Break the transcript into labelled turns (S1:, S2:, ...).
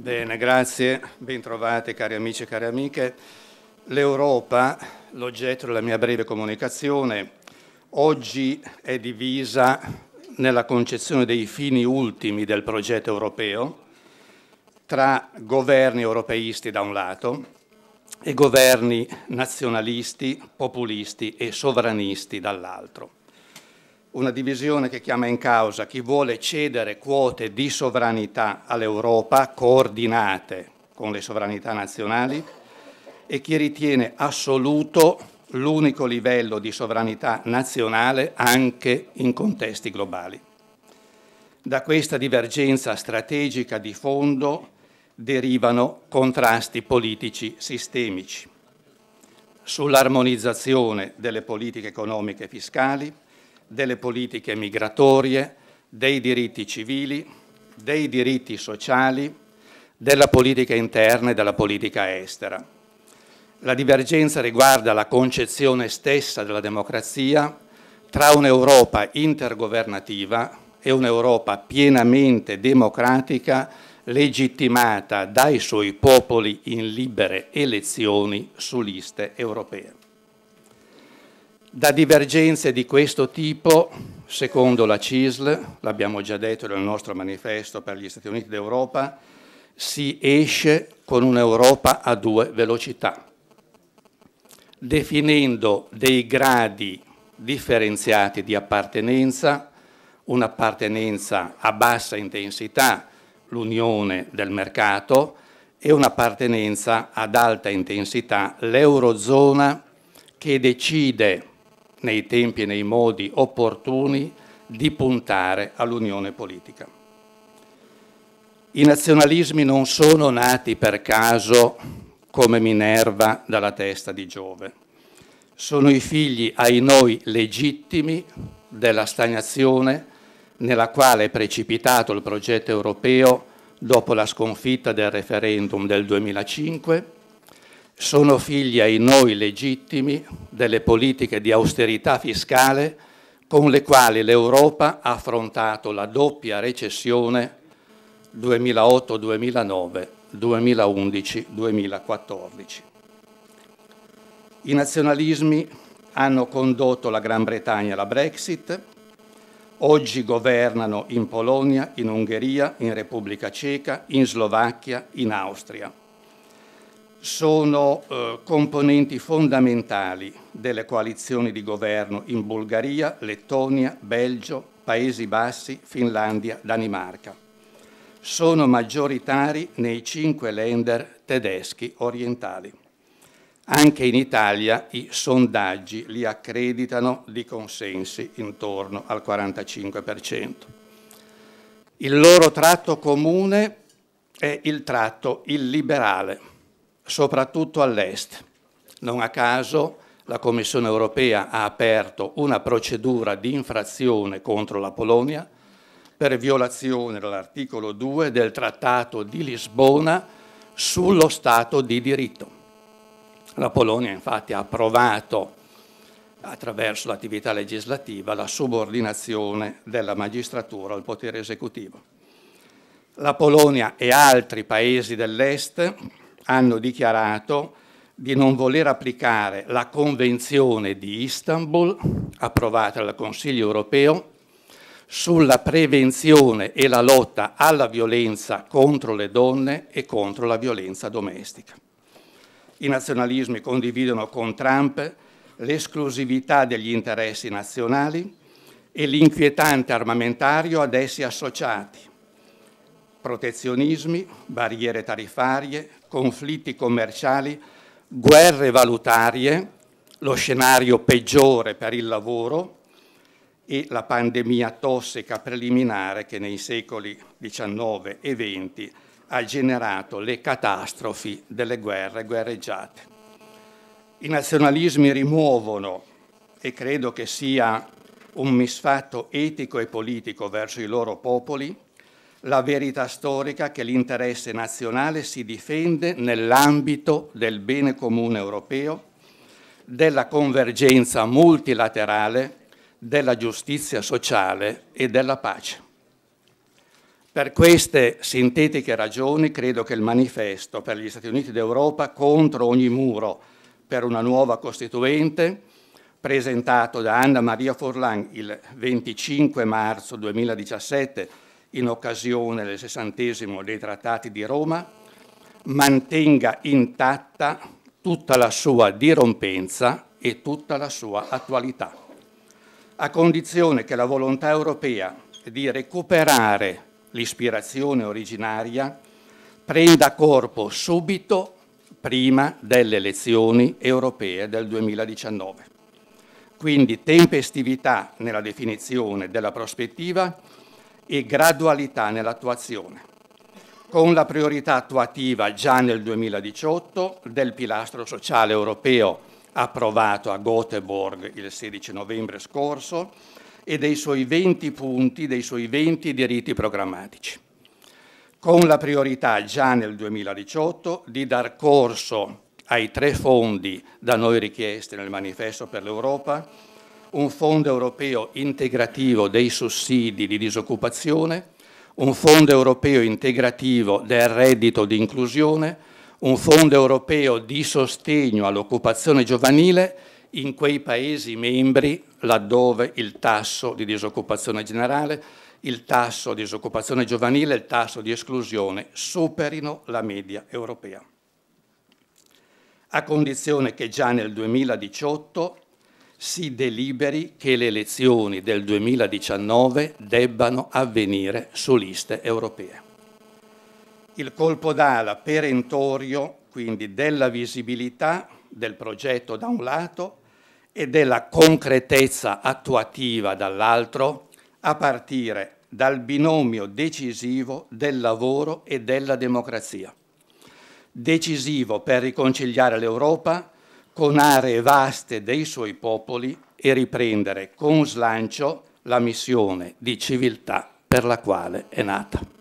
S1: Bene, grazie, bentrovati cari amici e cari amiche. L'Europa, l'oggetto della mia breve comunicazione, oggi è divisa nella concezione dei fini ultimi del progetto europeo tra governi europeisti da un lato e governi nazionalisti, populisti e sovranisti dall'altro una divisione che chiama in causa chi vuole cedere quote di sovranità all'Europa coordinate con le sovranità nazionali e chi ritiene assoluto l'unico livello di sovranità nazionale anche in contesti globali. Da questa divergenza strategica di fondo derivano contrasti politici sistemici sull'armonizzazione delle politiche economiche e fiscali, delle politiche migratorie, dei diritti civili, dei diritti sociali, della politica interna e della politica estera. La divergenza riguarda la concezione stessa della democrazia tra un'Europa intergovernativa e un'Europa pienamente democratica legittimata dai suoi popoli in libere elezioni su liste europee da divergenze di questo tipo, secondo la CISL, l'abbiamo già detto nel nostro manifesto per gli Stati Uniti d'Europa, si esce con un'Europa a due velocità, definendo dei gradi differenziati di appartenenza, un'appartenenza a bassa intensità, l'unione del mercato, e un'appartenenza ad alta intensità, l'Eurozona che decide nei tempi e nei modi opportuni di puntare all'unione politica. I nazionalismi non sono nati per caso come Minerva dalla testa di Giove, sono i figli ai noi legittimi della stagnazione nella quale è precipitato il progetto europeo dopo la sconfitta del referendum del 2005 sono figli ai noi legittimi delle politiche di austerità fiscale con le quali l'Europa ha affrontato la doppia recessione 2008-2009, 2011-2014. I nazionalismi hanno condotto la Gran Bretagna alla Brexit, oggi governano in Polonia, in Ungheria, in Repubblica Ceca, in Slovacchia, in Austria sono eh, componenti fondamentali delle coalizioni di governo in Bulgaria, Lettonia, Belgio, Paesi Bassi, Finlandia, Danimarca. Sono maggioritari nei cinque lender tedeschi orientali. Anche in Italia i sondaggi li accreditano di consensi intorno al 45%. Il loro tratto comune è il tratto illiberale soprattutto all'est. Non a caso la Commissione europea ha aperto una procedura di infrazione contro la Polonia per violazione dell'articolo 2 del Trattato di Lisbona sullo Stato di diritto. La Polonia infatti ha approvato attraverso l'attività legislativa la subordinazione della magistratura al potere esecutivo. La Polonia e altri paesi dell'Est hanno dichiarato di non voler applicare la Convenzione di Istanbul, approvata dal Consiglio europeo, sulla prevenzione e la lotta alla violenza contro le donne e contro la violenza domestica. I nazionalismi condividono con Trump l'esclusività degli interessi nazionali e l'inquietante armamentario ad essi associati, protezionismi, barriere tarifarie, conflitti commerciali, guerre valutarie, lo scenario peggiore per il lavoro e la pandemia tossica preliminare che nei secoli XIX e XX ha generato le catastrofi delle guerre guerreggiate. I nazionalismi rimuovono, e credo che sia un misfatto etico e politico verso i loro popoli, la verità storica che l'interesse nazionale si difende nell'ambito del bene comune europeo, della convergenza multilaterale, della giustizia sociale e della pace. Per queste sintetiche ragioni credo che il manifesto per gli Stati Uniti d'Europa contro ogni muro per una nuova Costituente, presentato da Anna Maria Forlan il 25 marzo 2017 in occasione del sessantesimo dei trattati di Roma, mantenga intatta tutta la sua dirompenza e tutta la sua attualità, a condizione che la volontà europea di recuperare l'ispirazione originaria prenda corpo subito prima delle elezioni europee del 2019. Quindi tempestività nella definizione della prospettiva e gradualità nell'attuazione, con la priorità attuativa già nel 2018 del pilastro sociale europeo approvato a Göteborg il 16 novembre scorso e dei suoi 20 punti, dei suoi 20 diritti programmatici, con la priorità già nel 2018 di dar corso ai tre fondi da noi richiesti nel manifesto per l'Europa, un fondo europeo integrativo dei sussidi di disoccupazione, un fondo europeo integrativo del reddito di inclusione, un fondo europeo di sostegno all'occupazione giovanile in quei Paesi membri laddove il tasso di disoccupazione generale, il tasso di disoccupazione giovanile, e il tasso di esclusione superino la media europea. A condizione che già nel 2018 si deliberi che le elezioni del 2019 debbano avvenire su liste europee. Il colpo d'ala perentorio quindi della visibilità del progetto da un lato e della concretezza attuativa dall'altro a partire dal binomio decisivo del lavoro e della democrazia. Decisivo per riconciliare l'Europa con aree vaste dei suoi popoli e riprendere con slancio la missione di civiltà per la quale è nata.